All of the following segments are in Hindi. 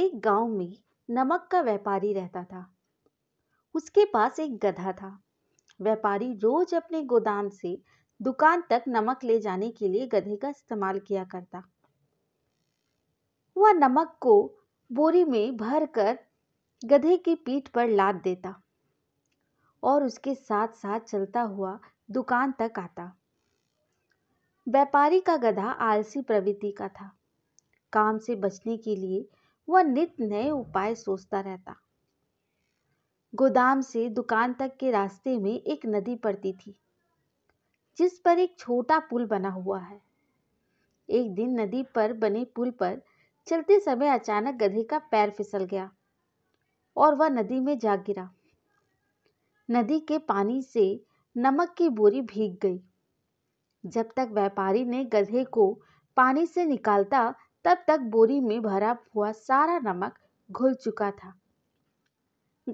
एक गांव में नमक का व्यापारी रहता था उसके पास एक गधा था व्यापारी रोज अपने गोदाम से दुकान तक नमक ले जाने के लिए गधे का इस्तेमाल किया करता वह नमक को बोरी में भर कर गधे की पीठ पर लाद देता और उसके साथ साथ चलता हुआ दुकान तक आता व्यापारी का गधा आलसी प्रवृत्ति का था काम से बचने के लिए वह नित नए उपाय सोचता रहता गोदाम से दुकान तक के रास्ते में एक नदी पड़ती थी जिस पर एक छोटा पुल बना हुआ है एक दिन नदी पर बने पुल पर चलते समय अचानक गधे का पैर फिसल गया और वह नदी में जा गिरा नदी के पानी से नमक की बोरी भीग गई जब तक व्यापारी ने गधे को पानी से निकालता तब तक बोरी में भरा हुआ सारा नमक घुल चुका था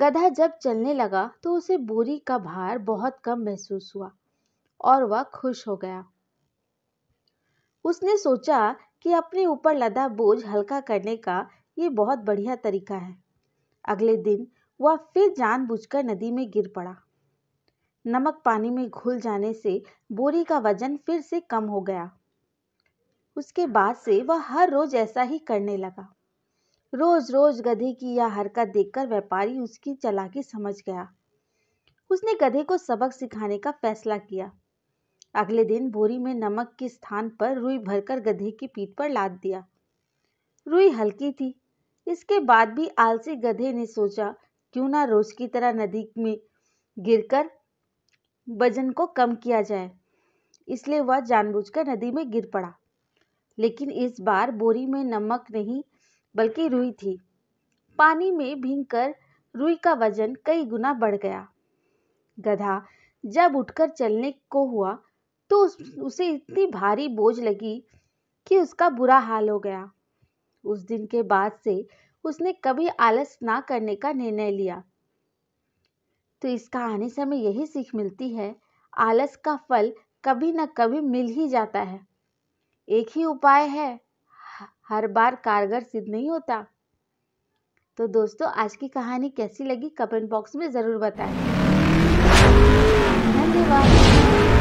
गधा जब चलने लगा तो उसे बोरी का भार बहुत कम महसूस हुआ और वह खुश हो गया उसने सोचा कि अपने ऊपर लदा बोझ हल्का करने का ये बहुत बढ़िया तरीका है अगले दिन वह फिर जानबूझकर नदी में गिर पड़ा नमक पानी में घुल जाने से बोरी का वजन फिर से कम हो गया उसके बाद से वह हर रोज ऐसा ही करने लगा रोज रोज गधे की यह हरकत देखकर व्यापारी उसकी चलाकी समझ गया उसने गधे को सबक सिखाने का फैसला किया अगले दिन बोरी में नमक के स्थान पर रुई भरकर गधे की पीठ पर लाद दिया रुई हल्की थी इसके बाद भी आलसी गधे ने सोचा क्यों ना रोज की तरह नदी में गिरकर वजन को कम किया जाए इसलिए वह जानबूझकर नदी में गिर पड़ा लेकिन इस बार बोरी में नमक नहीं बल्कि रुई थी पानी में कर रुई का वजन कई गुना बढ़ गया गधा जब उठकर चलने को हुआ तो उस, उसे इतनी भारी बोझ लगी कि उसका बुरा हाल हो गया उस दिन के बाद से उसने कभी आलस ना करने का निर्णय लिया तो इस कहानी से हमें यही सीख मिलती है आलस का फल कभी ना कभी मिल ही जाता है एक ही उपाय है हर बार कारगर सिद्ध नहीं होता तो दोस्तों आज की कहानी कैसी लगी कमेंट बॉक्स में ज़रूर बताएं धन्यवाद